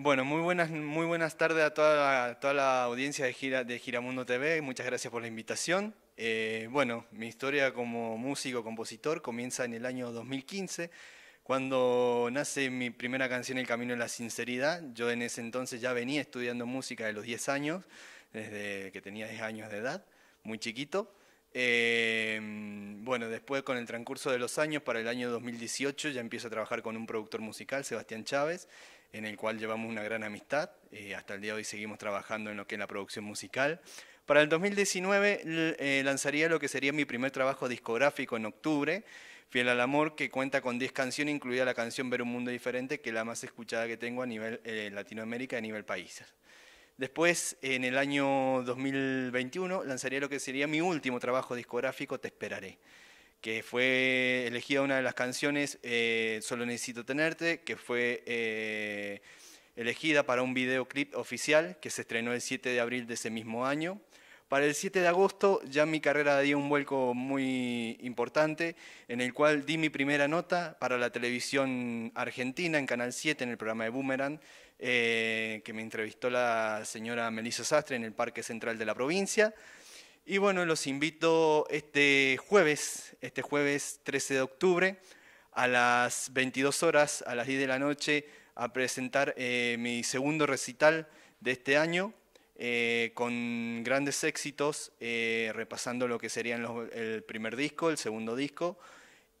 Bueno, muy buenas, muy buenas tardes a toda, la audiencia de, Gira, de Giramundo TV. Muchas gracias por la invitación. Eh, bueno, mi historia como músico, compositor, comienza en el año 2015, cuando nace mi primera canción, El Camino de la Sinceridad. Yo en ese entonces ya venía estudiando música de los 10 años, desde que tenía 10 años de edad, muy chiquito. Em, bueno, después con el transcurso de los años, para el año 2018 ya empiezo a trabajar con un productor musical, Sebastián Chávez, en el cual llevamos una gran amistad. Eh, hasta el día de hoy seguimos trabajando en lo que es la producción musical. Para el 2019 eh, lanzaría lo que sería mi primer trabajo discográfico en octubre, Fiel al Amor, que cuenta con 10 canciones, incluida la canción Ver un Mundo Diferente, que es la más escuchada que tengo a nivel eh, Latinoamérica, a nivel países. Después, en el año 2021, lanzaría lo que sería mi último trabajo discográfico, Te Esperaré, que fue elegida una de las canciones, eh, Solo Necesito Tenerte, que fue eh, elegida para un videoclip oficial que se estrenó el 7 de abril de ese mismo año para el 7 de agosto ya mi carrera dio un vuelco muy importante, en el cual di mi primera nota para la televisión argentina en Canal 7, en el programa de Boomerang, eh, que me entrevistó la señora Melissa Sastre en el Parque Central de la provincia. Y bueno, los invito este jueves, este jueves 13 de octubre, a las 22 horas, a las 10 de la noche, a presentar eh, mi segundo recital de este año, eh, con grandes éxitos, eh, repasando lo que serían el primer disco, el segundo disco,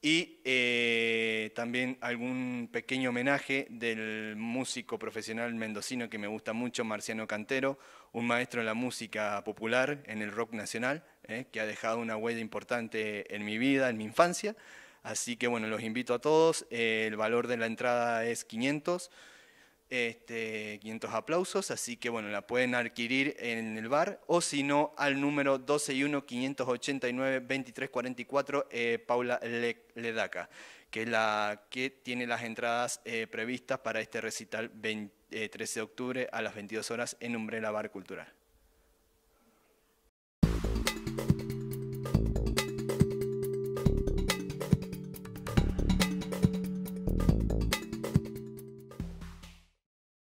y eh, también algún pequeño homenaje del músico profesional mendocino que me gusta mucho, Marciano Cantero, un maestro en la música popular, en el rock nacional, que ha dejado una huella importante en mi vida, en mi infancia. Así que bueno, los invito a todos. el valor de la entrada es 500 este, 500 aplausos, así que bueno, la pueden adquirir en el bar o si no al número 121-589-2344 eh, Paula Ledaca, que, es la, que tiene las entradas eh, previstas para este recital 13 eh, de octubre a las 22 horas en Umbrella Bar Cultural.